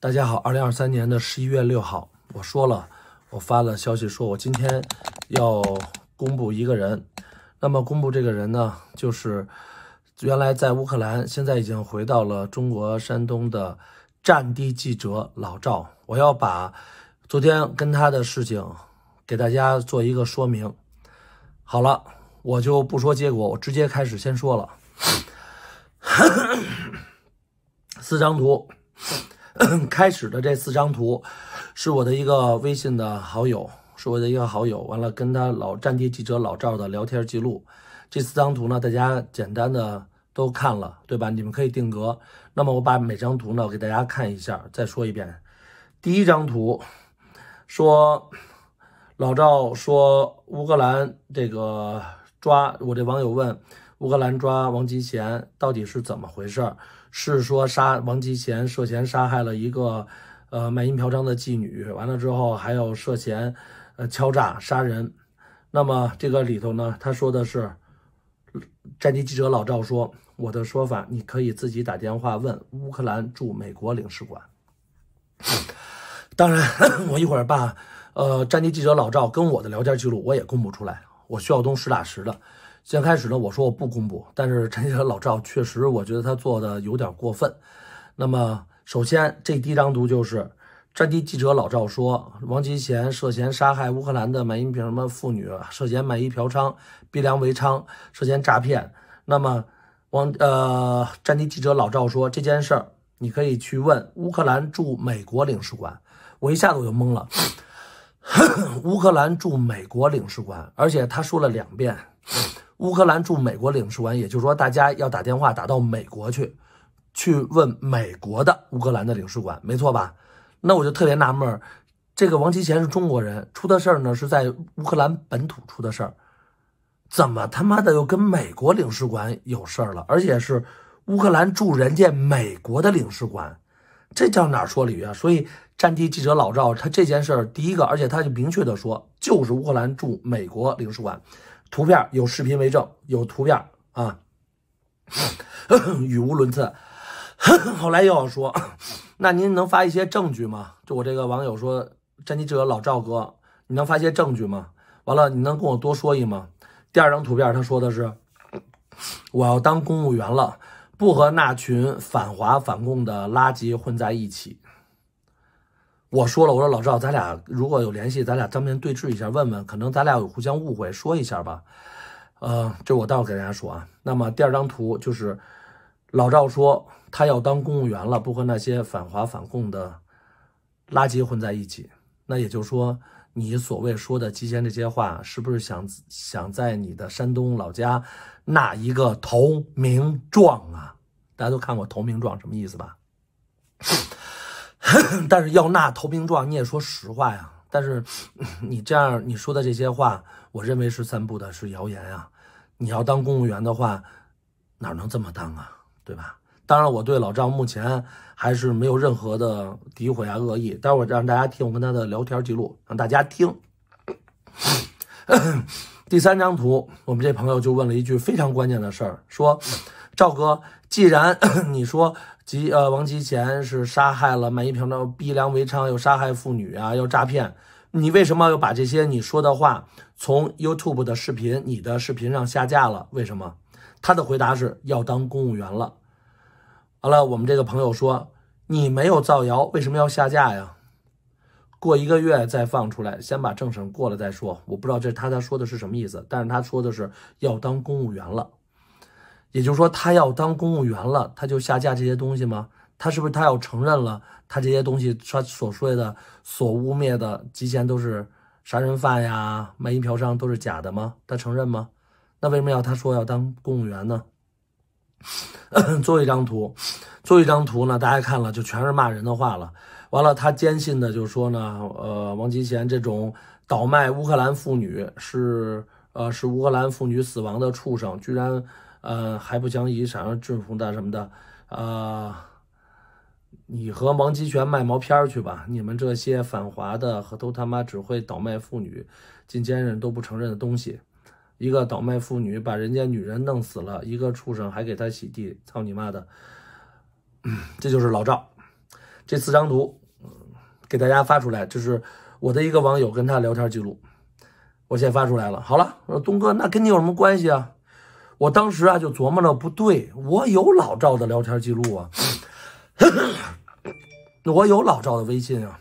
大家好，二零二三年的十一月六号，我说了，我发了消息，说我今天要公布一个人。那么，公布这个人呢，就是原来在乌克兰，现在已经回到了中国山东的战地记者老赵。我要把昨天跟他的事情给大家做一个说明。好了，我就不说结果，我直接开始先说了，四张图。开始的这四张图，是我的一个微信的好友，是我的一个好友。完了，跟他老战地记者老赵的聊天记录。这四张图呢，大家简单的都看了，对吧？你们可以定格。那么，我把每张图呢给大家看一下，再说一遍。第一张图说，老赵说乌克兰这个抓我这网友问，乌克兰抓王吉贤到底是怎么回事？儿？是说杀王吉贤涉嫌杀害了一个，呃，卖淫嫖娼的妓女。完了之后还有涉嫌，呃，敲诈杀人。那么这个里头呢，他说的是，战地记者老赵说我的说法，你可以自己打电话问乌克兰驻美国领事馆。当然，我一会儿把，呃，战地记者老赵跟我的聊天记录我也公布出来。我徐晓东实打实的。先开始呢，我说我不公布，但是这个老赵确实，我觉得他做的有点过分。那么，首先这第一张图就是战地记者老赵说，王岐贤涉嫌杀害乌克兰的卖淫什么妇女，涉嫌卖淫嫖娼、逼良为娼、涉嫌诈骗。那么，王呃，战地记者老赵说这件事儿，你可以去问乌克兰驻美国领事馆。我一下子我就懵了，乌克兰驻美国领事馆，而且他说了两遍。乌克兰驻美国领事馆，也就是说，大家要打电话打到美国去，去问美国的乌克兰的领事馆，没错吧？那我就特别纳闷儿，这个王其贤是中国人，出的事儿呢是在乌克兰本土出的事儿，怎么他妈的又跟美国领事馆有事儿了？而且是乌克兰驻人家美国的领事馆，这叫哪儿说理啊？所以，战地记者老赵，他这件事儿第一个，而且他就明确的说，就是乌克兰驻美国领事馆。图片有视频为证，有图片啊，语无伦次。后来又要说，那您能发一些证据吗？就我这个网友说，詹集者老赵哥，你能发些证据吗？完了，你能跟我多说一吗？第二张图片他说的是，我要当公务员了，不和那群反华反共的垃圾混在一起。我说了，我说老赵，咱俩如果有联系，咱俩当面对质一下，问问，可能咱俩有互相误会，说一下吧。呃，这我待会给大家说啊。那么第二张图就是老赵说他要当公务员了，不和那些反华反共的垃圾混在一起。那也就是说，你所谓说的之前这些话，是不是想想在你的山东老家纳一个投名状啊？大家都看过投名状，什么意思吧？但是要纳投名状，你也说实话呀。但是你这样你说的这些话，我认为是散布的，是谣言啊。你要当公务员的话，哪能这么当啊？对吧？当然，我对老赵目前还是没有任何的诋毁啊恶意。待会儿让大家听我跟他的聊天记录，让大家听。第三张图，我们这朋友就问了一句非常关键的事儿，说：“赵哥，既然 你说。”吉呃，王吉贤是杀害了满一平的，逼良为娼，又杀害妇女啊，又诈骗。你为什么要把这些你说的话从 YouTube 的视频、你的视频上下架了？为什么？他的回答是要当公务员了。好了，我们这个朋友说你没有造谣，为什么要下架呀？过一个月再放出来，先把政审过了再说。我不知道这他他说的是什么意思，但是他说的是要当公务员了。也就是说，他要当公务员了，他就下架这些东西吗？他是不是他要承认了他这些东西他所说的、所污蔑的极贤都是杀人犯呀、卖淫嫖娼都是假的吗？他承认吗？那为什么要他说要当公务员呢？做 一张图，做一张图呢？大家看了就全是骂人的话了。完了，他坚信的就是说呢，呃，王吉贤这种倒卖乌克兰妇女是呃是乌克兰妇女死亡的畜生，居然。呃，还不想以闪耀制服他什么的，呃，你和王吉全卖毛片去吧，你们这些反华的和都他妈只会倒卖妇女，进监狱都不承认的东西，一个倒卖妇女把人家女人弄死了，一个畜生还给他洗地，操你妈的，这就是老赵，这四张图给大家发出来，就是我的一个网友跟他聊天记录，我先发出来了。好了，我说东哥，那跟你有什么关系啊？我当时啊就琢磨着不对，我有老赵的聊天记录啊，我有老赵的微信啊，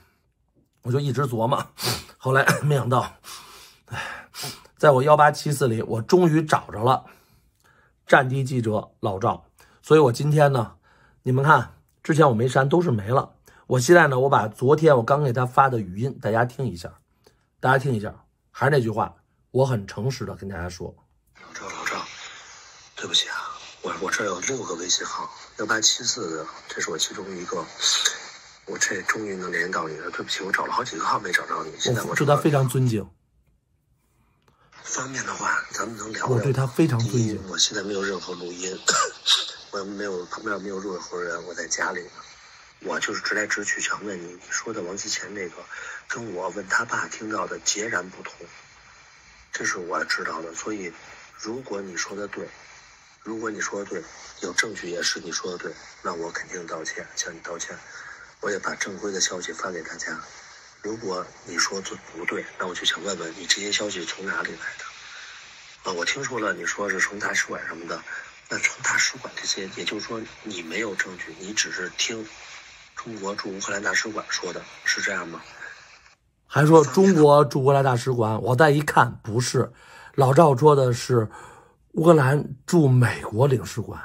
我就一直琢磨。后来 没想到，哎，在我幺八七四里，我终于找着了战地记者老赵。所以，我今天呢，你们看，之前我没删，都是没了。我现在呢，我把昨天我刚给他发的语音，大家听一下，大家听一下。还是那句话，我很诚实的跟大家说。对不起啊，我我这有六个微信号，幺八七四的，这是我其中一个。我这终于能联系到你了。对不起，我找了好几个号没找着你。现在我对他非常尊敬。方便的话，咱们能聊？我对他非常尊敬。我现在没有任何录音，我没有旁边没有任何人，我在家里呢。我就是直来直去，想问你，你说的王其前那个，跟我问他爸听到的截然不同，这是我知道的。所以，如果你说的对。如果你说的对，有证据也是你说的对，那我肯定道歉，向你道歉。我也把正规的消息发给大家。如果你说这不对，那我就想问问你，这些消息从哪里来的？啊，我听说了，你说是从大使馆什么的，那从大使馆这些，也就是说你没有证据，你只是听中国驻乌克兰大使馆说的，是这样吗？还说中国驻乌克兰大使馆，我再一看，不是，老赵说的是。乌克兰驻美国领事馆，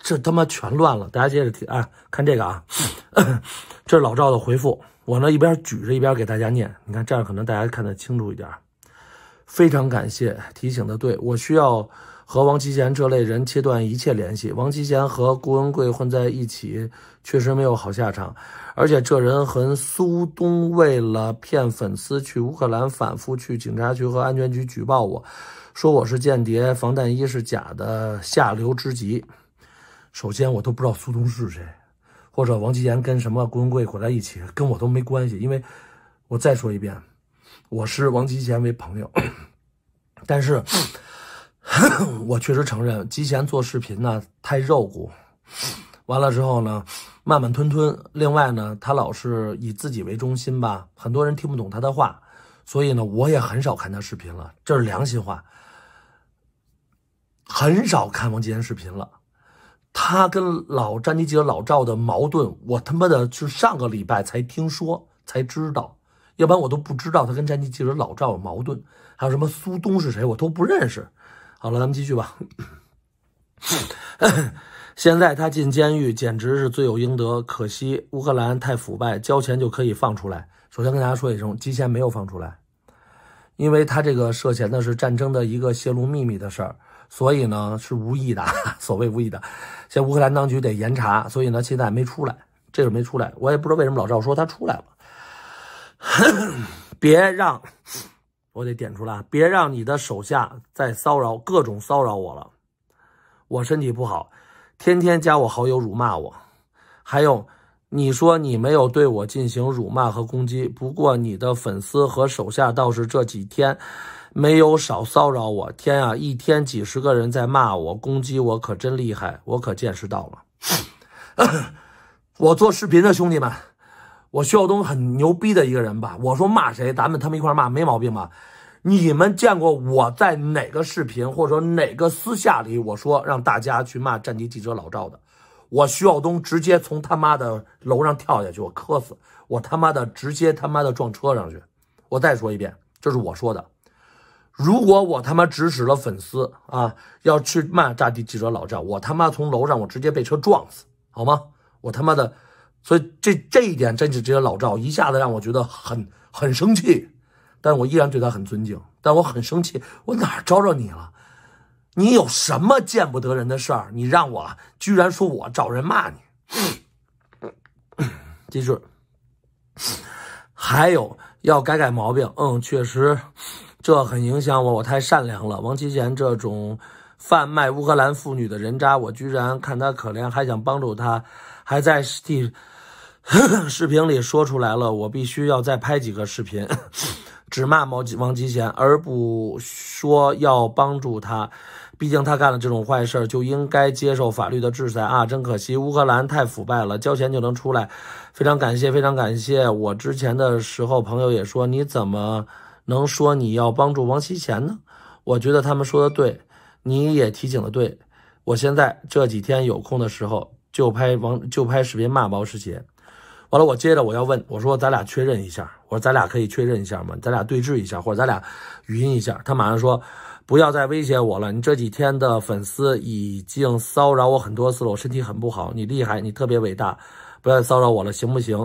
这他妈全乱了！大家接着听，哎，看这个啊，这是老赵的回复。我呢一边举着一边给大家念，你看这样可能大家看得清楚一点。非常感谢提醒的，对我需要和王其贤这类人切断一切联系。王其贤和郭文贵混在一起，确实没有好下场。而且这人和苏东为了骗粉丝去乌克兰，反复去警察局和安全局举报我。说我是间谍，防弹衣是假的，下流之极。首先，我都不知道苏东是谁，或者王吉贤跟什么郭文贵裹在一起，跟我都没关系。因为，我再说一遍，我是王吉贤为朋友，但是，我确实承认吉贤做视频呢太肉骨，完了之后呢慢慢吞吞。另外呢，他老是以自己为中心吧，很多人听不懂他的话。所以呢，我也很少看他视频了，这是良心话。很少看王继炎视频了。他跟老战地记者老赵的矛盾，我他妈的是上个礼拜才听说，才知道，要不然我都不知道他跟战地记者老赵有矛盾。还有什么苏东是谁，我都不认识。好了，咱们继续吧。现在他进监狱简直是罪有应得，可惜乌克兰太腐败，交钱就可以放出来。首先跟大家说一声，机线没有放出来，因为他这个涉嫌的是战争的一个泄露秘密的事儿，所以呢是无意的，所谓无意的。现在乌克兰当局得严查，所以呢现在没出来，这个没出来。我也不知道为什么老赵说他出来了。别让，我得点出来，别让你的手下再骚扰，各种骚扰我了。我身体不好，天天加我好友辱骂我，还有。你说你没有对我进行辱骂和攻击，不过你的粉丝和手下倒是这几天没有少骚扰我。天啊，一天几十个人在骂我、攻击我，可真厉害，我可见识到了。我做视频的兄弟们，我薛晓东很牛逼的一个人吧？我说骂谁，咱们他们一块骂，没毛病吧？你们见过我在哪个视频或者说哪个私下里我说让大家去骂战地记者老赵的？我徐晓东直接从他妈的楼上跳下去，我磕死，我他妈的直接他妈的撞车上去。我再说一遍，这是我说的。如果我他妈指使了粉丝啊要去骂炸地记者老赵，我他妈从楼上我直接被车撞死，好吗？我他妈的，所以这这一点真是直接老赵一下子让我觉得很很生气，但我依然对他很尊敬，但我很生气，我哪招着你了？你有什么见不得人的事儿？你让我居然说我找人骂你，记 住。还有要改改毛病。嗯，确实，这很影响我。我太善良了。王琦贤这种贩卖乌克兰妇女的人渣，我居然看他可怜，还想帮助他，还在地 视频里说出来了。我必须要再拍几个视频，只 骂毛王琦贤，而不说要帮助他。毕竟他干了这种坏事儿，就应该接受法律的制裁啊！真可惜，乌克兰太腐败了，交钱就能出来。非常感谢，非常感谢。我之前的时候，朋友也说你怎么能说你要帮助王希贤呢？我觉得他们说的对，你也提醒的对。我现在这几天有空的时候就拍王就拍视频骂王世贤。完了，我接着我要问，我说咱俩确认一下，我说咱俩可以确认一下吗？咱俩对峙一下，或者咱俩语音一下。他马上说，不要再威胁我了，你这几天的粉丝已经骚扰我很多次了，我身体很不好，你厉害，你特别伟大，不要再骚扰我了，行不行？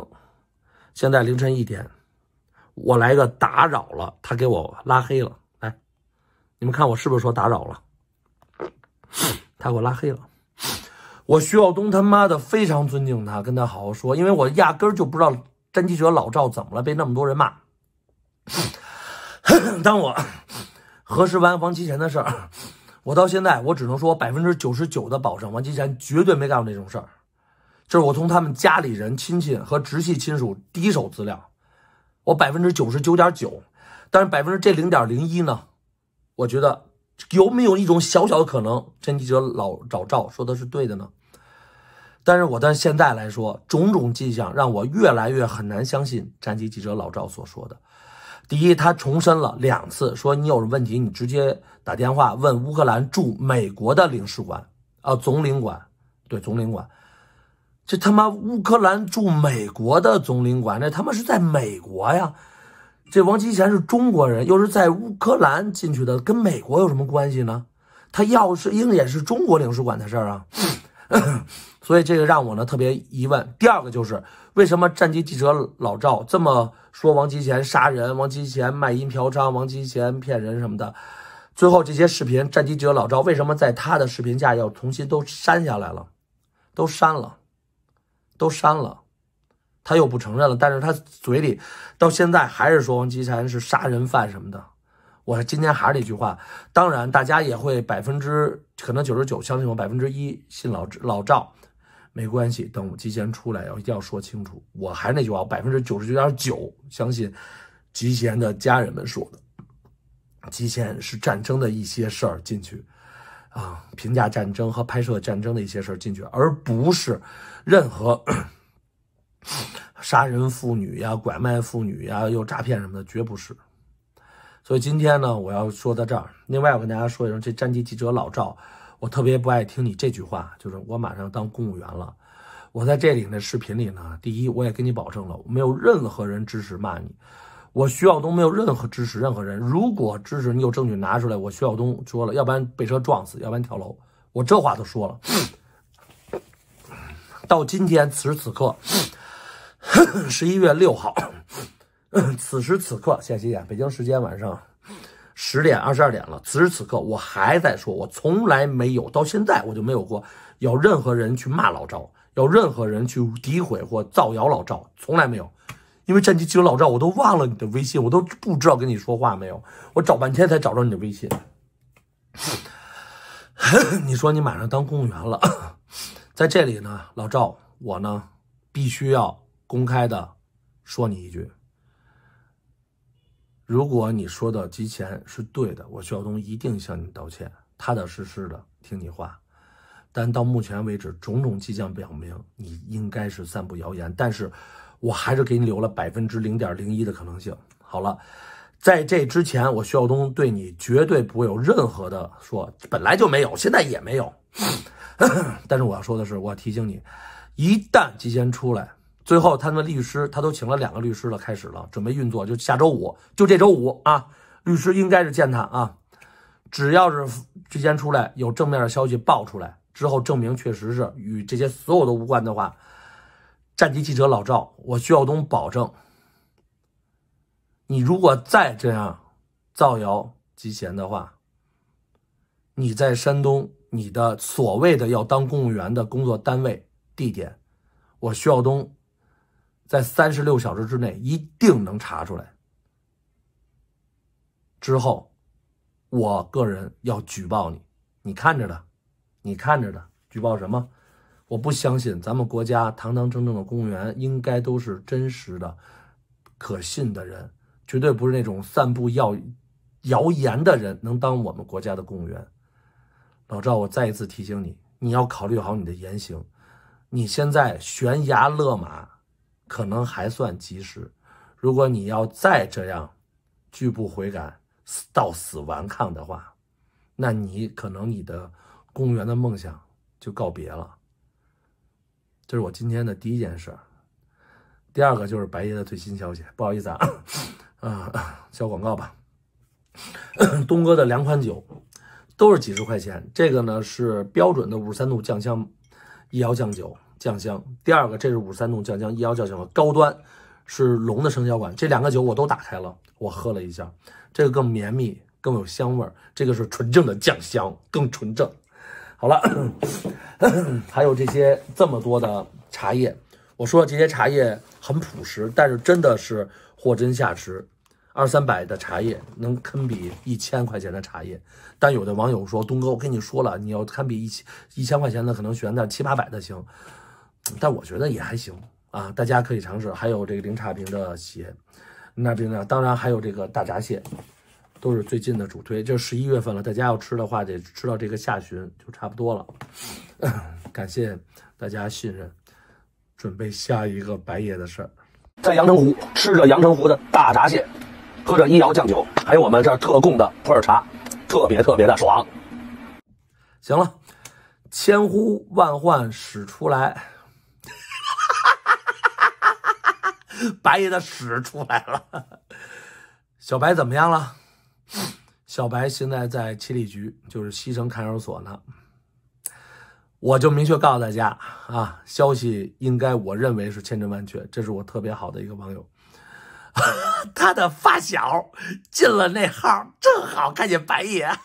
现在凌晨一点，我来个打扰了，他给我拉黑了。来，你们看我是不是说打扰了，他给我拉黑了。我徐晓东他妈的非常尊敬他，跟他好好说，因为我压根儿就不知道詹记者老赵怎么了，被那么多人骂。当我核实完王岐乾的事儿，我到现在我只能说百分之九十九的保证，王岐乾绝对没干过这种事儿，这是我从他们家里人、亲戚和直系亲属第一手资料，我百分之九十九点九，但是百分之这零点零一呢，我觉得。有没有一种小小的可能，詹记者老赵说的是对的呢？但是我到现在来说，种种迹象让我越来越很难相信战地记者老赵所说的。第一，他重申了两次，说你有么问题，你直接打电话问乌克兰驻美国的领事馆啊，总领馆，对，总领馆。这他妈乌克兰驻美国的总领馆，那他妈是在美国呀？这王吉贤是中国人，又是在乌克兰进去的，跟美国有什么关系呢？他要是应该也是中国领事馆的事儿啊，所以这个让我呢特别疑问。第二个就是为什么战机记者老赵这么说？王吉贤杀人，王吉贤卖淫嫖娼，王吉贤骗人什么的，最后这些视频，战机记者老赵为什么在他的视频架要重新都删下来了？都删了，都删了。他又不承认了，但是他嘴里到现在还是说王吉贤是杀人犯什么的。我今天还是那句话，当然大家也会百分之可能九十九相信我，百分之一信老老赵，没关系。等王吉贤出来要一定要说清楚。我还是那句话，百分之九十九点九相信吉贤的家人们说的，吉贤是战争的一些事儿进去啊，评价战争和拍摄战争的一些事儿进去，而不是任何。杀人妇女呀，拐卖妇女呀，又诈骗什么的，绝不是。所以今天呢，我要说到这儿。另外，我跟大家说一声，这《战机记者》老赵，我特别不爱听你这句话，就是我马上当公务员了。我在这里的视频里呢，第一，我也跟你保证了，没有任何人支持骂你。我徐晓东没有任何支持任何人。如果支持你，有证据拿出来，我徐晓东说了，要不然被车撞死，要不然跳楼。我这话都说了，到今天此时此刻。十一月六号，此时此刻，现在几点？北京时间晚上十点二十二点了。此时此刻，我还在说，我从来没有到现在我就没有过有任何人去骂老赵，有任何人去诋毁或造谣老赵，从来没有。因为战你只有老赵，我都忘了你的微信，我都不知道跟你说话没有，我找半天才找着你的微信。你说你马上当公务员了，在这里呢，老赵，我呢必须要。公开的说你一句，如果你说的集钱是对的，我徐晓东一定向你道歉，踏踏实实的听你话。但到目前为止，种种迹象表明你应该是散布谣言，但是我还是给你留了百分之零点零一的可能性。好了，在这之前，我徐晓东对你绝对不会有任何的说，本来就没有，现在也没有。但是我要说的是，我要提醒你，一旦吉贤出来。最后，他们的律师他都请了两个律师了，开始了准备运作，就下周五，就这周五啊！律师应该是见他啊，只要是之间出来有正面的消息爆出来之后，证明确实是与这些所有的无关的话，战地记者老赵，我徐耀东保证，你如果再这样造谣集贤的话，你在山东你的所谓的要当公务员的工作单位地点，我徐耀东。在三十六小时之内，一定能查出来。之后，我个人要举报你，你看着的，你看着的。举报什么？我不相信，咱们国家堂堂正正的公务员应该都是真实的、可信的人，绝对不是那种散布谣谣言的人能当我们国家的公务员。老赵，我再一次提醒你，你要考虑好你的言行。你现在悬崖勒马。可能还算及时，如果你要再这样拒不悔改、到死顽抗的话，那你可能你的公务员的梦想就告别了。这是我今天的第一件事，第二个就是白爷的最新消息，不好意思啊，啊，小广告吧，东哥的两款酒都是几十块钱，这个呢是标准的五十三度酱香，一窑酱酒。酱香，第二个这是五三栋酱香，一幺酱香的高端是龙的生肖款，这两个酒我都打开了，我喝了一下，这个更绵密，更有香味儿，这个是纯正的酱香，更纯正。好了，还有这些这么多的茶叶，我说这些茶叶很朴实，但是真的是货真价实，二三百的茶叶能堪比一千块钱的茶叶，但有的网友说东哥，我跟你说了，你要堪比一千一千块钱的，可能选点七八百的行。但我觉得也还行啊，大家可以尝试。还有这个零差评的鞋，那边呢，当然还有这个大闸蟹，都是最近的主推。就十一月份了，大家要吃的话，得吃到这个下旬就差不多了。感谢大家信任，准备下一个白夜的事儿。在阳澄湖吃着阳澄湖的大闸蟹，喝着一窑酱酒，还有我们这特供的普洱茶，特别特别的爽。行了，千呼万唤始出来。白爷的屎出来了，小白怎么样了？小白现在在七里局，就是西城看守所呢。我就明确告诉大家啊，消息应该我认为是千真万确，这是我特别好的一个网友，他的发小进了那号，正好看见白爷，哈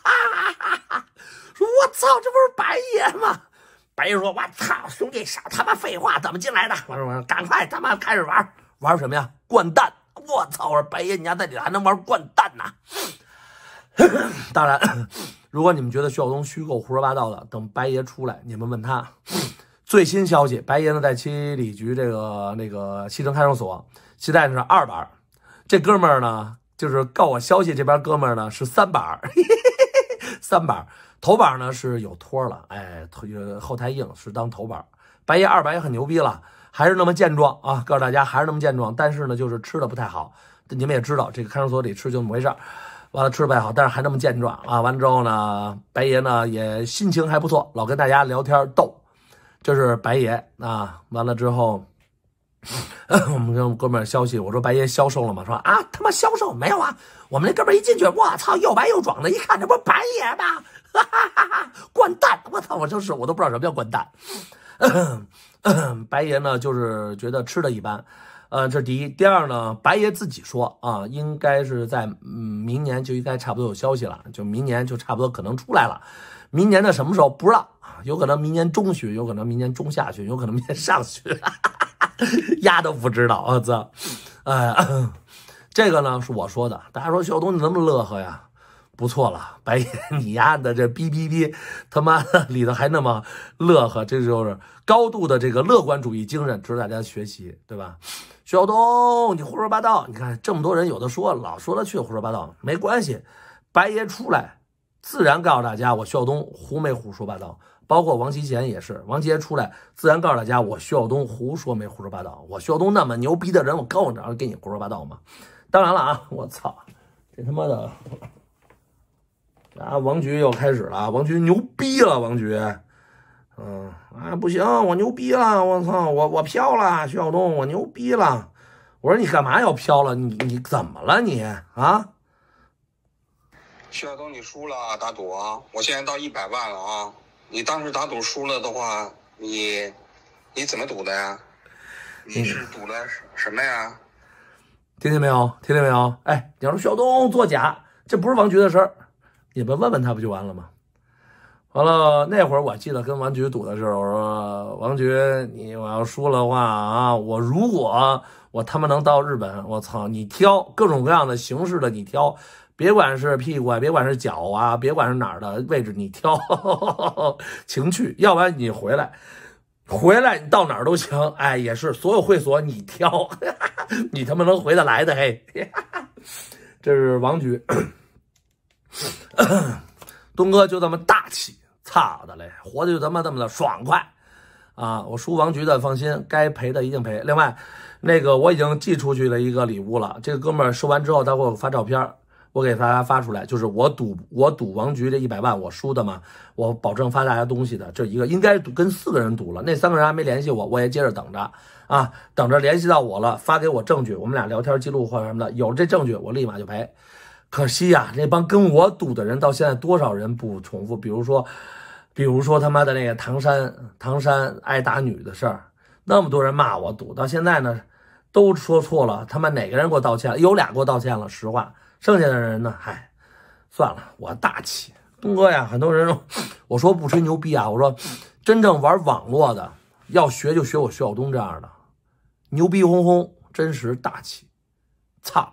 哈哈！说我操，这不是白爷吗？白爷说我操，兄弟少他妈废话，怎么进来的？我说赶快，他妈开始玩。玩什么呀？掼蛋！我操！我说白爷，你家代理还能玩掼蛋呢？当然，如果你们觉得徐晓东虚构、胡说八道的，等白爷出来，你们问他 最新消息。白爷呢，在七里局这个那个西城看守所，现在是二板。这哥们呢，就是告我消息这边哥们呢是三板，三板头板呢是有托了，哎，后台硬，是当头板。白爷二板也很牛逼了。还是那么健壮啊！告诉大家，还是那么健壮，但是呢，就是吃的不太好。你们也知道，这个看守所里吃就那么回事。完了，吃的不太好，但是还那么健壮啊！完了之后呢，白爷呢也心情还不错，老跟大家聊天逗。就是白爷啊，完了之后，我们跟我哥们儿消息，我说白爷消瘦了吗？说啊，他妈消瘦没有啊？我们那哥们儿一进去，我操，又白又壮的，一看这不是白爷吗？哈哈哈！哈，关蛋！我操！我就是我都不知道什么叫关蛋。白爷呢，就是觉得吃的一般，呃，这是第一。第二呢，白爷自己说啊，应该是在嗯明年就应该差不多有消息了，就明年就差不多可能出来了。明年的什么时候不知道啊？有可能明年中旬，有可能明年中下旬，有可能明年上旬，哈哈哈，丫都不知道啊！操，哎，这个呢是我说的。大家说，小东你那么乐呵呀？不错了，白爷，你丫的这哔哔哔，他妈的里头还那么乐呵，这就是高度的这个乐观主义精神，值得大家学习，对吧？徐晓东，你胡说八道！你看这么多人，有的说老说得去，胡说八道，没关系。白爷出来，自然告诉大家，我徐晓东胡没胡说八道。包括王其贤也是，王齐贤出来，自然告诉大家，我徐晓东胡说没胡说八道。我徐晓东那么牛逼的人，我告诉你，给跟你胡说八道吗？当然了啊，我操，这他妈的！啊！王局又开始了，王局牛逼了，王局，嗯啊，不行，我牛逼了，我操，我我飘了，徐晓东，我牛逼了！我说你干嘛要飘了？你你怎么了？你啊？徐晓东，你输了打赌，我现在到一百万了啊！你当时打赌输了的话，你你怎么赌的呀？你是赌的什么呀？听见没有？听见没有？哎，你要说徐晓东作假，这不是王局的事儿。你们问问他不就完了吗？完了那会儿我记得跟王局赌的时候，我说王局，你我要输了话啊，我如果我他妈能到日本，我操，你挑各种各样的形式的，你挑，别管是屁股啊，别管是脚啊，别管是哪儿的位置，你挑 情趣，要不然你回来，回来你到哪儿都行，哎，也是所有会所你挑，你他妈能回得来的嘿，这是王局。东哥就这么大气，操的嘞，活的就他妈这么的爽快啊！我输王局的放心，该赔的一定赔。另外，那个我已经寄出去了一个礼物了，这个哥们儿收完之后，他给我发照片，我给大家发出来。就是我赌，我赌王局这一百万我输的嘛，我保证发大家东西的。这一个应该赌跟四个人赌了，那三个人还没联系我，我也接着等着啊，等着联系到我了，发给我证据，我们俩聊天记录或者什么的，有这证据，我立马就赔。可惜呀，那帮跟我赌的人到现在多少人不重复？比如说，比如说他妈的那个唐山唐山挨打女的事儿，那么多人骂我赌，到现在呢，都说错了。他妈哪个人给我道歉？有俩给我道歉了，实话。剩下的人呢？嗨，算了，我大气。东哥呀，很多人说我说不吹牛逼啊，我说真正玩网络的要学就学我徐晓东这样的，牛逼哄哄，真实大气，操。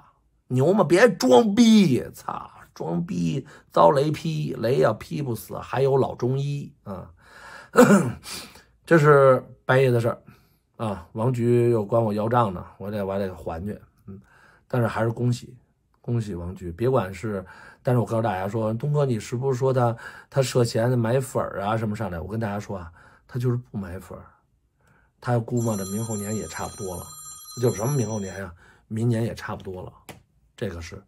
牛吗？别装逼！操，装逼遭雷劈，雷要劈不死，还有老中医啊！这是白爷的事儿啊！王局又管我要账呢，我得我得还去。嗯，但是还是恭喜恭喜王局，别管是。但是我告诉大家说，东哥，你是不是说他他涉嫌买粉儿啊什么上来？我跟大家说啊，他就是不买粉儿，他估摸着明后年也差不多了。就什么明后年呀？明年也差不多了。这个是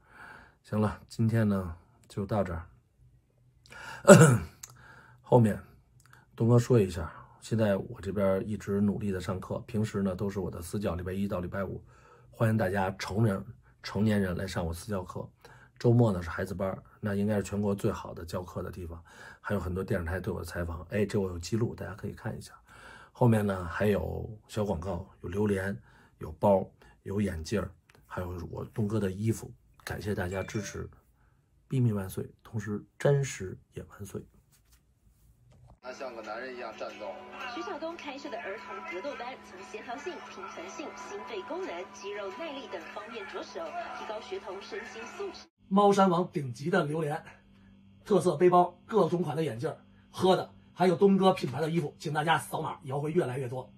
行了，今天呢就到这儿。后面东哥说一下，现在我这边一直努力的上课，平时呢都是我的私教，礼拜一到礼拜五，欢迎大家成人成年人来上我私教课，周末呢是孩子班，那应该是全国最好的教课的地方，还有很多电视台对我的采访，哎，这我有记录，大家可以看一下。后面呢还有小广告，有榴莲，有包，有眼镜儿。还有我东哥的衣服，感谢大家支持，秘密万岁，同时真实也万岁。他像个男人一样战斗。徐晓东开设的儿童格斗班，从协调性、平衡性、心肺功能、肌肉耐力等方面着手，提高学童身心素质。猫山王顶级的榴莲，特色背包，各种款的眼镜，喝的，还有东哥品牌的衣服，请大家扫码摇会越来越多。